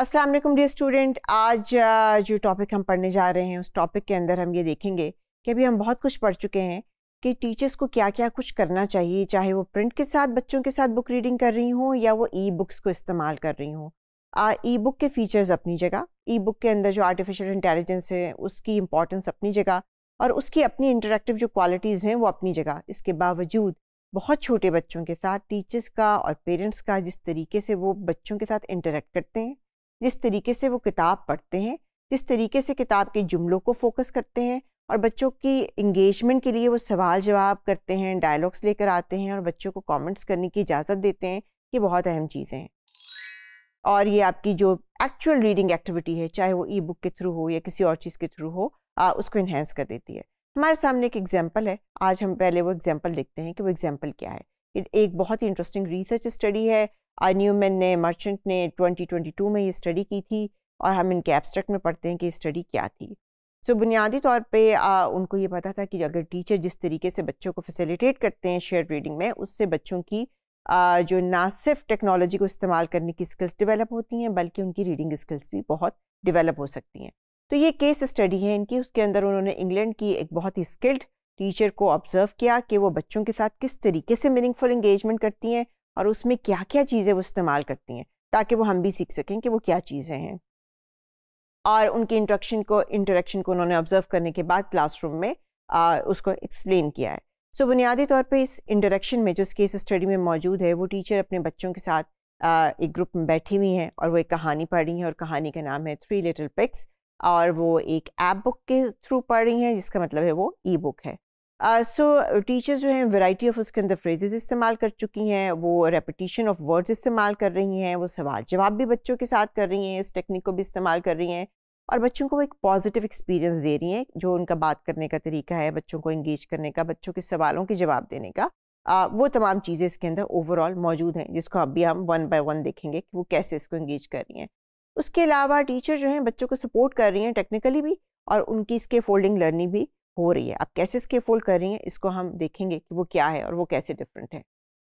अस्सलाम वालेकुम dear student आज uh, जो टॉपिक हम पढ़ने जा रहे हैं उस टॉपिक के अंदर हम ये देखेंगे कि अभी हम बहुत कुछ पढ़ चुके हैं कि टीचर्स को क्या क्या कुछ करना चाहिए चाहे वो प्रिंट के साथ बच्चों के साथ बुक रीडिंग कर रही हों या वो ई बुक्स को इस्तेमाल कर रही हों ई बुक के फ़ीचर्स अपनी जगह ई बुक के अंदर जो आर्टिफिशियल इंटेलिजेंस है उसकी इंपॉर्टेंस अपनी जगह और उसकी अपनी इंटरेक्टिव जो क्वालिटीज़ हैं वो अपनी जगह इसके बावजूद बहुत छोटे बच्चों के साथ टीचर्स का और पेरेंट्स का जिस तरीके से वो बच्चों के साथ इंटरेक्ट करते हैं जिस तरीके से वो किताब पढ़ते हैं जिस तरीके से किताब के जुमलों को फोकस करते हैं और बच्चों की इंगेजमेंट के लिए वो सवाल जवाब करते हैं डायलॉग्स लेकर आते हैं और बच्चों को कमेंट्स करने की इजाज़त देते हैं ये बहुत अहम चीज़ें हैं और ये आपकी जो एक्चुअल रीडिंग एक्टिविटी है चाहे वो ई बुक के थ्रू हो या किसी और चीज़ के थ्रू हो आ, उसको इन्हेंस कर देती है हमारे सामने एक एग्जाम्पल है आज हम पहले वो एग्जाम्पल देखते हैं कि वो एग्जाम्पल क्या है एक बहुत ही इंटरेस्टिंग रिसर्च स्टडी है आई न्यूमैन ने मर्चेंट ने 2022 में ये स्टडी की थी और हम इनके एब्स्ट्रैक्ट में पढ़ते हैं कि स्टडी क्या थी सो so, बुनियादी तौर पे आ, उनको ये पता था कि अगर टीचर जिस तरीके से बच्चों को फैसिलिटेट करते हैं शेयर रीडिंग में उससे बच्चों की आ, जो ना सिर्फ टेक्नोलॉजी को इस्तेमाल करने की स्किल्स डेवलप होती हैं बल्कि उनकी रीडिंग स्किल्स भी बहुत डेवलप हो सकती हैं तो ये केस स्टडी है इनकी उसके अंदर उन्होंने इंग्लैंड की एक बहुत ही स्किल्ड टीचर को ऑब्ज़र्व किया कि वो बच्चों के साथ किस तरीके से मीनिंगफुल इंगेजमेंट करती हैं और उसमें क्या क्या चीज़ें वो इस्तेमाल करती हैं ताकि वो हम भी सीख सकें कि वो क्या चीज़ें हैं और उनके इंट्रक्शन को इंटरेक्शन को उन्होंने ऑब्ज़र्व करने के बाद क्लासरूम में आ, उसको एक्सप्लेन किया है सो so, बुनियादी तौर पे इस इंटरेक्शन में जो इस केस स्टडी में मौजूद है वो टीचर अपने बच्चों के साथ आ, एक ग्रुप में बैठी हुई हैं और वो एक कहानी पढ़ रही हैं और कहानी का नाम है थ्री लिटिल पिक्स और वो एक ऐप बुक के थ्रू पढ़ रही हैं जिसका मतलब है वो ई बुक है सो uh, टीचर्स जो हैं वैरायटी ऑफ उसके अंदर फ्रेजेस इस्तेमाल कर चुकी हैं वो रेपिटिशन ऑफ वर्ड्स इस्तेमाल कर रही हैं वो सवाल जवाब भी बच्चों के साथ कर रही हैं इस टेक्निक को भी इस्तेमाल कर रही हैं और बच्चों को एक पॉजिटिव एक्सपीरियंस दे रही हैं जो उनका बात करने का तरीका है बच्चों को इंगेज करने का बच्चों के सवालों के जवाब देने का आ, वो तमाम चीज़ें इसके अंदर ओवरऑल मौजूद हैं जिसको अभी हम वन बाय वन देखेंगे कि वो कैसे इसको इंगेज कर रही हैं उसके अलावा टीचर जो हैं बच्चों को सपोर्ट कर रही हैं टेक्निकली भी और उनकी इसके फोल्डिंग लर्निंग भी हो रही है आप कैसे फोल्ड कर रही हैं इसको हम देखेंगे कि वो क्या है और वो कैसे डिफरेंट है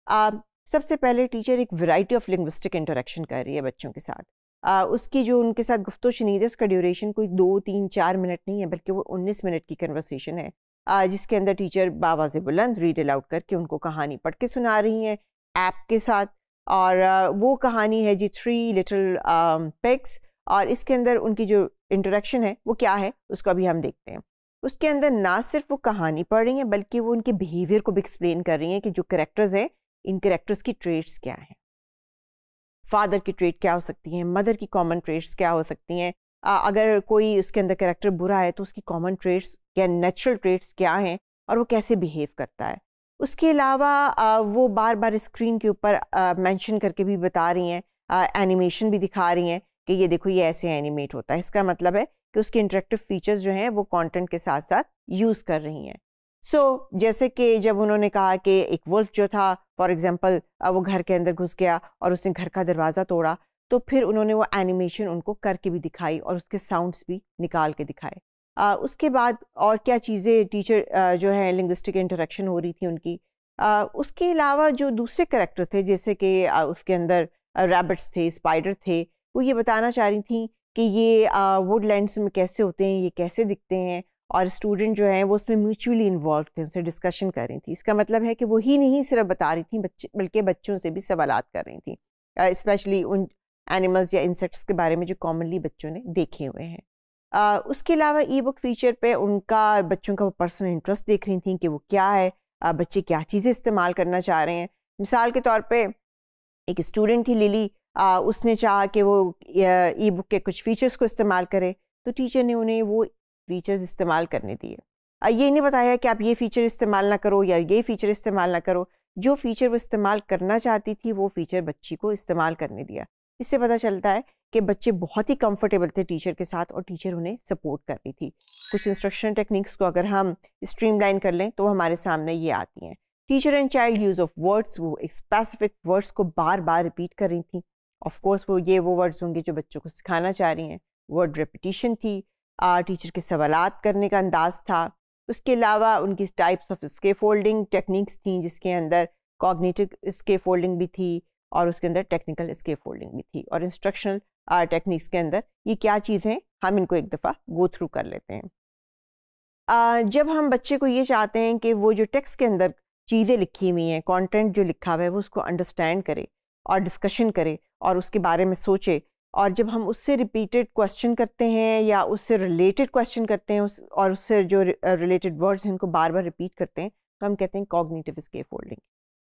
आ, सबसे पहले टीचर एक वैरायटी ऑफ लिंग्विस्टिक इंटरेक्शन कर रही है बच्चों के साथ आ, उसकी जो उनके साथ गुफ्तु शनीद है उसका ड्यूरेशन कोई दो तीन चार मिनट नहीं है बल्कि वो उन्नीस मिनट की कन्वर्सेशन है आ, जिसके अंदर टीचर से बुलंद रीड अलाउड करके उनको कहानी पढ़ के सुना रही हैं ऐप के साथ और वो कहानी है जी थ्री लिटल पेक्स और इसके अंदर उनकी जो इंटरेक्शन है वो क्या है उसको अभी हम देखते हैं उसके अंदर ना सिर्फ वो कहानी पढ़ रही हैं बल्कि वो उनके बिहेवियर को भी एक्सप्लेन कर रही हैं कि जो करेक्टर्स हैं इन करेक्टर्स की ट्रेट्स क्या हैं फादर की ट्रेट क्या हो सकती हैं मदर की कॉमन ट्रेट्स क्या हो सकती हैं अगर कोई उसके अंदर करेक्टर बुरा है तो उसकी कॉमन ट्रेट्स या नेचुरल ट्रेट्स क्या हैं और वो कैसे बिहेव करता है उसके अलावा वो बार बार स्क्रीन के ऊपर मेंशन करके भी बता रही हैं एनिमेशन भी दिखा रही हैं कि ये देखो ये ऐसे एनिमेट होता है इसका मतलब है कि उसके इंटरेक्टिव फीचर्स जो हैं वो कंटेंट के साथ साथ यूज़ कर रही हैं सो so, जैसे कि जब उन्होंने कहा कि एक वुल्फ जो था फॉर एग्जांपल वो घर के अंदर घुस गया और उसने घर का दरवाज़ा तोड़ा तो फिर उन्होंने वो एनिमेशन उनको करके भी दिखाई और उसके साउंडस भी निकाल के दिखाए आ, उसके बाद और क्या चीज़ें टीचर जो है लिंग्विस्टिक इंटरेक्शन हो रही थी उनकी आ, उसके अलावा जो दूसरे करेक्टर थे जैसे कि उसके अंदर रैबिट्स थे स्पाइडर थे वो ये बताना चाह रही थी कि ये वुडलैंड्स में कैसे होते हैं ये कैसे दिखते हैं और स्टूडेंट जो हैं वो उसमें म्यूचुअली इन्वॉल्व थे उनसे डिस्कशन कर रही थी इसका मतलब है कि वही नहीं सिर्फ बता रही थी बच्चे बल्कि बच्चों से भी सवाल कर रही थी इस्पेशली उन एनिमल्स या इंसेक्ट्स के बारे में जो कॉमनली बच्चों ने देखे हुए हैं उसके अलावा ई बुक फीचर पर उनका बच्चों का वो पर्सनल इंटरेस्ट देख रही थी कि वो क्या है बच्चे क्या चीज़ें इस्तेमाल करना चाह रहे हैं मिसाल के तौर पर एक स्टूडेंट थी लिली आ, उसने चाहा कि वो ई बुक के कुछ फ़ीचर्स को इस्तेमाल करे तो टीचर ने उन्हें वो फ़ीचर्स इस्तेमाल करने दिए ये नहीं बताया कि आप ये फ़ीचर इस्तेमाल ना करो या ये फ़ीचर इस्तेमाल ना करो जो फ़ीचर वो इस्तेमाल करना चाहती थी वो फ़ीचर बच्ची को इस्तेमाल करने दिया इससे पता चलता है कि बच्चे बहुत ही कंफर्टेबल थे टीचर के साथ और टीचर उन्हें सपोर्ट कर रही थी कुछ इंस्ट्रक्शन टेक्निक्स को अगर हम स्ट्रीमलाइन कर लें तो हमारे सामने ये आती हैं teacher and child use of words वो एक स्पेसिफिक वर्ड्स को बार बार रिपीट कर रही थी ऑफ कोर्स वो ये वो वर्ड्स होंगे जो बच्चों को सिखाना चाह रही हैं वर्ड रेपिटिशन थी आ, टीचर के सवालात करने का अंदाज था उसके अलावा उनकी types of scaffolding techniques थी जिसके अंदर कॉग्नेटिव स्के फोल्डिंग भी थी और उसके अंदर टेक्निकल स्के फोल्डिंग भी थी और इंस्ट्रक्शनल टेक्निक्स के अंदर ये क्या चीज़ें हम इनको एक दफ़ा गो थ्रू कर लेते हैं आ, जब हम बच्चे को ये चाहते हैं कि वो जो टेक्स्ट के अंदर चीज़ें लिखी हुई हैं कंटेंट जो लिखा हुआ है वो उसको अंडरस्टैंड करे और डिस्कशन करे और उसके बारे में सोचे और जब हम उससे रिपीटेड क्वेश्चन करते हैं या उससे रिलेटेड क्वेश्चन करते हैं उस और उससे जो रिलेटेड वर्ड्स हैं उनको बार बार रिपीट करते हैं तो हम कहते हैं कॉग्निटिव स्केप होल्डिंग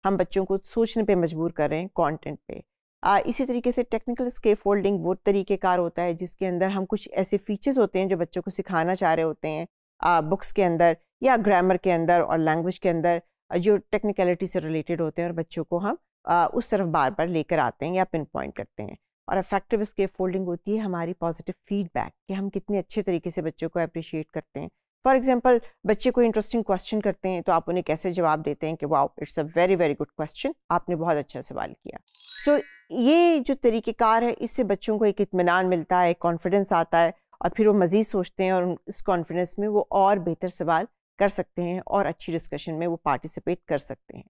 हम बच्चों को सोचने पे मजबूर कर रहे हैं कंटेंट पे आ, इसी तरीके से टेक्निकल स्केप होल्डिंग वो तरीक़ेकार होता है जिसके अंदर हम कुछ ऐसे फीचर्स होते हैं जो बच्चों को सिखाना चाह रहे होते हैं आ, बुक्स के अंदर या ग्रामर के अंदर और लैंग्वेज के अंदर जो टेक्निकलिटी से रिलेटेड होते हैं और बच्चों को हम आ, उस तरफ बार बार लेकर आते हैं या पिन पॉइंट करते हैं और अफेक्टिव स्केप फोल्डिंग होती है हमारी पॉजिटिव फीडबैक कि हम कितने अच्छे तरीके से बच्चों को अप्रिशिएट करते हैं फॉर एग्जाम्पल बच्चे कोई इंटरेस्टिंग क्वेश्चन करते हैं तो आप उन्हें कैसे जवाब देते हैं कि wow it's a very very good question आपने बहुत अच्छा सवाल किया सो so, ये जो तरीक़ेकार है इससे बच्चों को एक इतमान मिलता है एक कॉन्फिडेंस आता है और फिर वो मज़ीद सोचते हैं और इस कॉन्फिडेंस में वो और बेहतर सवाल कर सकते हैं और अच्छी डिस्कशन में वो पार्टिसिपेट कर सकते हैं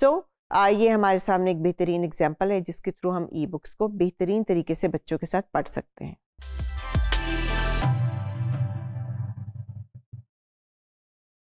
सो so, ये हमारे सामने एक बेहतरीन एग्जाम्पल है जिसके थ्रू हम ई बुक्स को बेहतरीन तरीके से बच्चों के साथ पढ़ सकते हैं